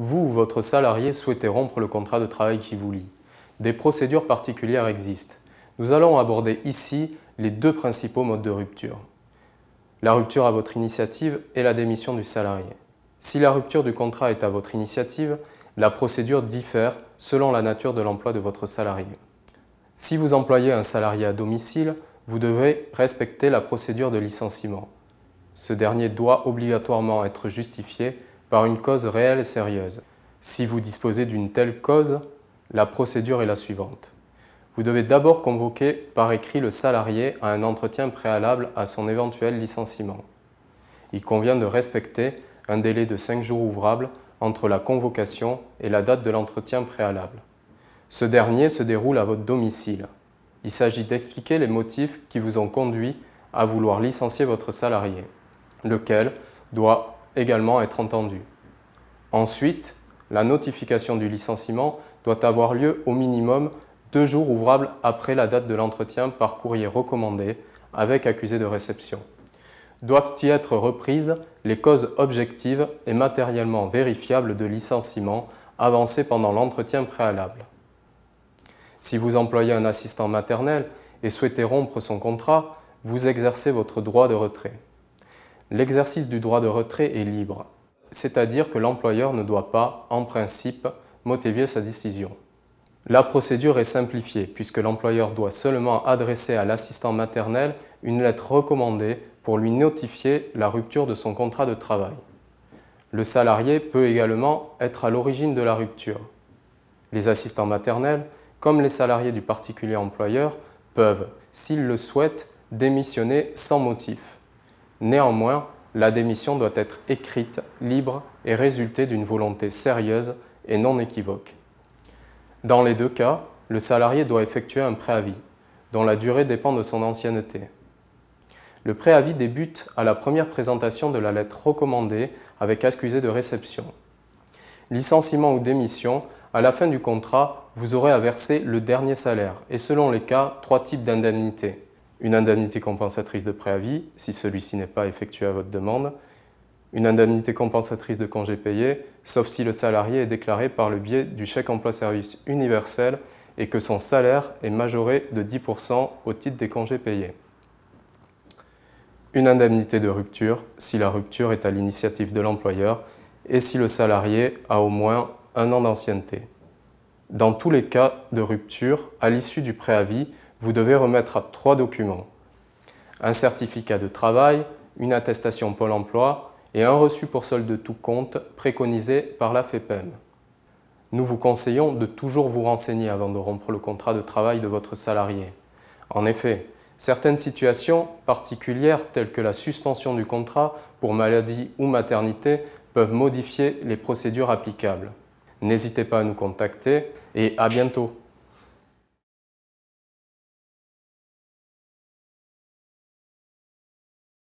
vous ou votre salarié souhaitez rompre le contrat de travail qui vous lie. Des procédures particulières existent. Nous allons aborder ici les deux principaux modes de rupture. La rupture à votre initiative et la démission du salarié. Si la rupture du contrat est à votre initiative, la procédure diffère selon la nature de l'emploi de votre salarié. Si vous employez un salarié à domicile, vous devez respecter la procédure de licenciement. Ce dernier doit obligatoirement être justifié par une cause réelle et sérieuse. Si vous disposez d'une telle cause, la procédure est la suivante. Vous devez d'abord convoquer par écrit le salarié à un entretien préalable à son éventuel licenciement. Il convient de respecter un délai de 5 jours ouvrables entre la convocation et la date de l'entretien préalable. Ce dernier se déroule à votre domicile. Il s'agit d'expliquer les motifs qui vous ont conduit à vouloir licencier votre salarié, lequel doit également être entendu. Ensuite, la notification du licenciement doit avoir lieu au minimum deux jours ouvrables après la date de l'entretien par courrier recommandé avec accusé de réception. Doivent y être reprises les causes objectives et matériellement vérifiables de licenciement avancées pendant l'entretien préalable. Si vous employez un assistant maternel et souhaitez rompre son contrat, vous exercez votre droit de retrait. L'exercice du droit de retrait est libre, c'est-à-dire que l'employeur ne doit pas, en principe, motiver sa décision. La procédure est simplifiée puisque l'employeur doit seulement adresser à l'assistant maternel une lettre recommandée pour lui notifier la rupture de son contrat de travail. Le salarié peut également être à l'origine de la rupture. Les assistants maternels, comme les salariés du particulier employeur, peuvent, s'ils le souhaitent, démissionner sans motif. Néanmoins, la démission doit être écrite, libre et résulter d'une volonté sérieuse et non équivoque. Dans les deux cas, le salarié doit effectuer un préavis, dont la durée dépend de son ancienneté. Le préavis débute à la première présentation de la lettre recommandée avec accusé de réception. Licenciement ou démission, à la fin du contrat, vous aurez à verser le dernier salaire et selon les cas, trois types d'indemnités une indemnité compensatrice de préavis, si celui-ci n'est pas effectué à votre demande, une indemnité compensatrice de congés payés, sauf si le salarié est déclaré par le biais du chèque emploi-service universel et que son salaire est majoré de 10% au titre des congés payés. Une indemnité de rupture, si la rupture est à l'initiative de l'employeur et si le salarié a au moins un an d'ancienneté. Dans tous les cas de rupture, à l'issue du préavis, vous devez remettre trois documents. Un certificat de travail, une attestation Pôle emploi et un reçu pour solde de tout compte préconisé par la FEPEM. Nous vous conseillons de toujours vous renseigner avant de rompre le contrat de travail de votre salarié. En effet, certaines situations particulières telles que la suspension du contrat pour maladie ou maternité peuvent modifier les procédures applicables. N'hésitez pas à nous contacter et à bientôt